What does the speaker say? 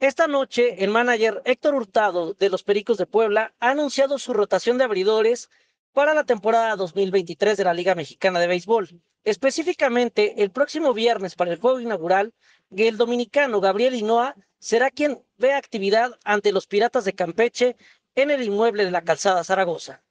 Esta noche, el manager Héctor Hurtado de los Pericos de Puebla ha anunciado su rotación de abridores para la temporada 2023 de la Liga Mexicana de Béisbol. Específicamente, el próximo viernes para el juego inaugural, el dominicano Gabriel Hinoa será quien vea actividad ante los Piratas de Campeche en el inmueble de la Calzada Zaragoza.